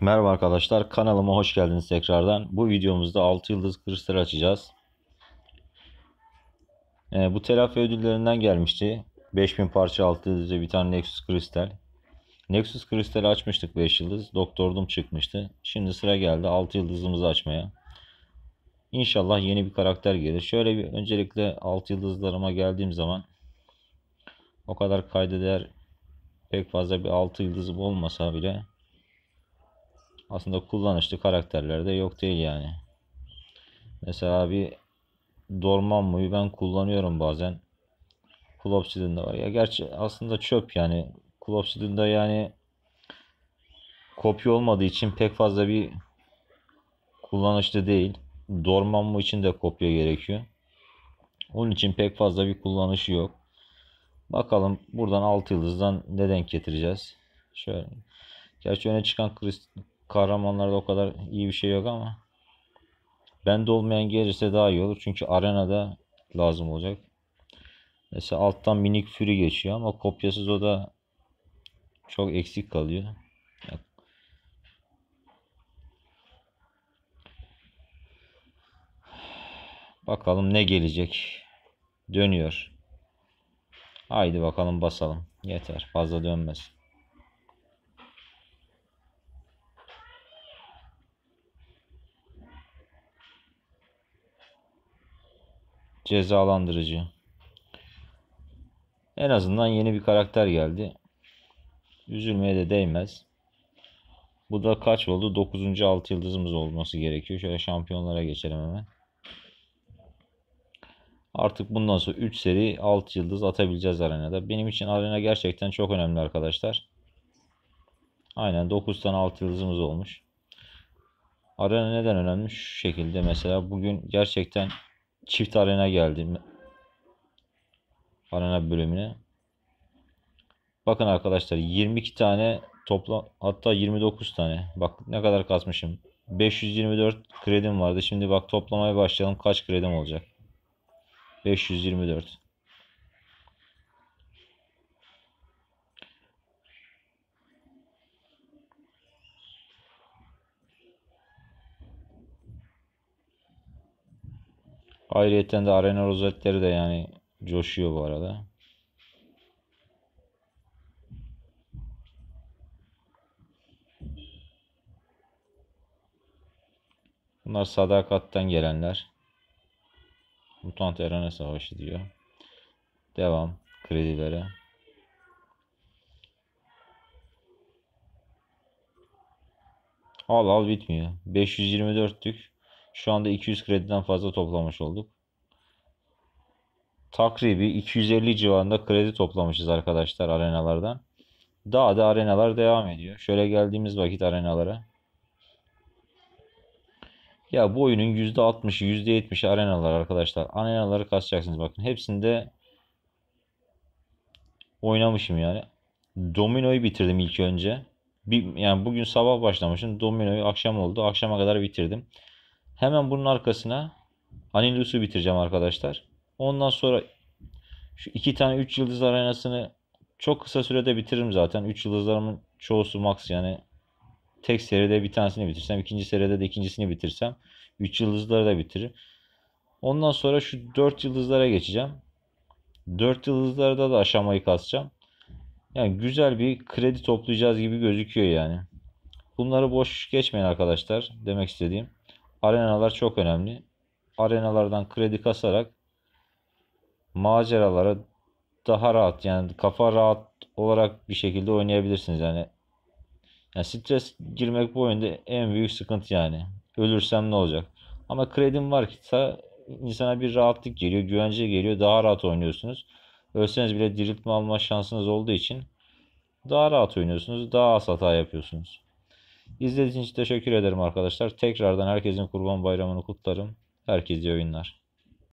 Merhaba arkadaşlar kanalıma hoş geldiniz tekrardan. Bu videomuzda 6 yıldız kristal açacağız. Ee, bu telafi ödüllerinden gelmişti. 5000 parça 6 yıldızlı bir tane Nexus kristal. Nexus kristali açmıştık 5 yıldız. Doktordum çıkmıştı. Şimdi sıra geldi 6 yıldızımızı açmaya. İnşallah yeni bir karakter gelir. Şöyle bir öncelikle 6 yıldızlarıma geldiğim zaman o kadar kaydeder pek fazla bir 6 yıldızım olmasa bile aslında kullanışlı karakterler de yok değil yani. Mesela bir Dormammu'yu ben kullanıyorum bazen. Klopsid'in de var. Ya gerçi aslında çöp yani. Klopsid'in de yani kopya olmadığı için pek fazla bir kullanışlı değil. Dormammu için de kopya gerekiyor. Onun için pek fazla bir kullanışı yok. Bakalım buradan 6 yıldızdan ne denk getireceğiz. Şöyle. Gerçi öne çıkan Chris, kahramanlarda o kadar iyi bir şey yok ama ben de olmayan gelirse daha iyi olur. Çünkü arenada lazım olacak. Mesela alttan minik Fury geçiyor ama kopyasız o da çok eksik kalıyor. Bakalım ne gelecek. Dönüyor. Haydi bakalım basalım. Yeter fazla dönmesin. cezalandırıcı. En azından yeni bir karakter geldi. Üzülmeye de değmez. Bu da kaç oldu? 9. 6 yıldızımız olması gerekiyor. Şöyle şampiyonlara geçelim hemen. Artık bundan sonra 3 seri 6 yıldız atabileceğiz arenada. Benim için arena gerçekten çok önemli arkadaşlar. Aynen 9 tane 6 yıldızımız olmuş. Arena neden önemli? Şu şekilde mesela bugün gerçekten çift arena geldim. Arena bölümüne. Bakın arkadaşlar 22 tane toplam hatta 29 tane. Bak ne kadar kasmışım. 524 kredim vardı. Şimdi bak toplamaya başlayalım. Kaç kredim olacak? 524. Ayrıyeten de arena rozetleri de yani coşuyor bu arada. Bunlar sadakattan gelenler. Mutant Arena Savaşı diyor. Devam kredilere. Al al bitmiyor. 524'lük şu anda 200 krediden fazla toplamış olduk. Takribi 250 civarında kredi toplamışız arkadaşlar arenalardan. Daha da arenalar devam ediyor. Şöyle geldiğimiz vakit arenalara. Ya bu oyunun %60'ı %70'i arenalar arkadaşlar. Arenaları kasacaksınız bakın. Hepsinde oynamışım yani. Domino'yu bitirdim ilk önce. Bir, yani bugün sabah başlamışım. Domino'yu akşam oldu. Akşama kadar bitirdim. Hemen bunun arkasına Anilus'u bitireceğim arkadaşlar. Ondan sonra şu iki tane 3 yıldız arenasını çok kısa sürede bitiririm zaten. 3 yıldızlarımın çoğusu max yani tek seride bir tanesini bitirsem, ikinci seride de ikincisini bitirsem 3 yıldızları da bitiririm. Ondan sonra şu 4 yıldızlara geçeceğim. 4 yıldızlarda da aşamayı kasacağım. Yani güzel bir kredi toplayacağız gibi gözüküyor yani. Bunları boş geçmeyin arkadaşlar demek istediğim arenalar çok önemli. Arenalardan kredi kasarak maceralara daha rahat yani kafa rahat olarak bir şekilde oynayabilirsiniz yani. Yani stres girmek bu oyunda en büyük sıkıntı yani. Ölürsem ne olacak? Ama kredim varsa insana bir rahatlık geliyor, güvence geliyor. Daha rahat oynuyorsunuz. Ölseniz bile diriltme alma şansınız olduğu için daha rahat oynuyorsunuz. Daha az hata yapıyorsunuz. İzlediğiniz için teşekkür ederim arkadaşlar. Tekrardan herkesin kurban bayramını kutlarım. Herkese iyi oyunlar.